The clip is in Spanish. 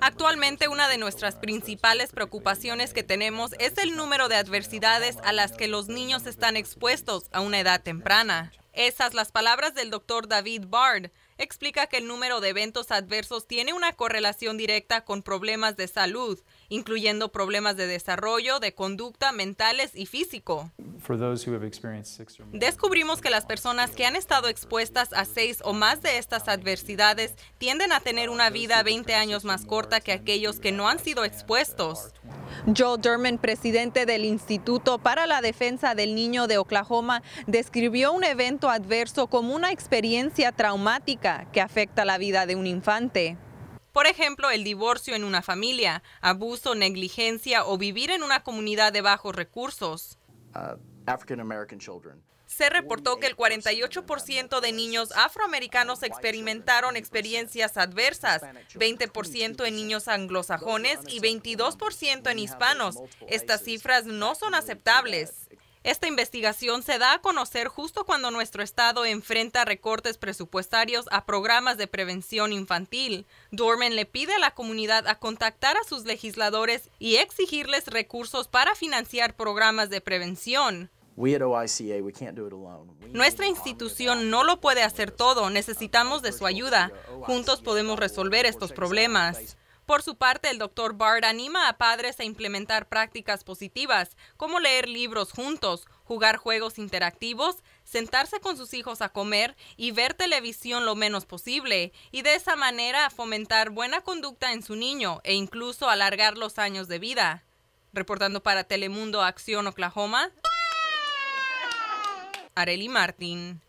Actualmente una de nuestras principales preocupaciones que tenemos es el número de adversidades a las que los niños están expuestos a una edad temprana. Esas las palabras del doctor David Bard. Explica que el número de eventos adversos tiene una correlación directa con problemas de salud, incluyendo problemas de desarrollo, de conducta, mentales y físico. Descubrimos que las personas que han estado expuestas a seis o más de estas adversidades tienden a tener una vida 20 años más corta que aquellos que no han sido expuestos. Joel Derman, presidente del Instituto para la Defensa del Niño de Oklahoma, describió un evento adverso como una experiencia traumática que afecta la vida de un infante. Por ejemplo, el divorcio en una familia, abuso, negligencia o vivir en una comunidad de bajos recursos. Ah, se reportó que el 48% de niños afroamericanos experimentaron experiencias adversas, 20% en niños anglosajones y 22% en hispanos. Estas cifras no son aceptables. Esta investigación se da a conocer justo cuando nuestro estado enfrenta recortes presupuestarios a programas de prevención infantil. Dorman le pide a la comunidad a contactar a sus legisladores y exigirles recursos para financiar programas de prevención. Nuestra institución no lo puede hacer todo, necesitamos de su ayuda. Juntos podemos resolver estos problemas. Por su parte, el DOCTOR Bard anima a padres a implementar prácticas positivas, como leer libros juntos, jugar juegos interactivos, sentarse con sus hijos a comer y ver televisión lo menos posible, y de esa manera fomentar buena conducta en su niño e incluso alargar los años de vida. Reportando para Telemundo Acción Oklahoma, Areli Martín,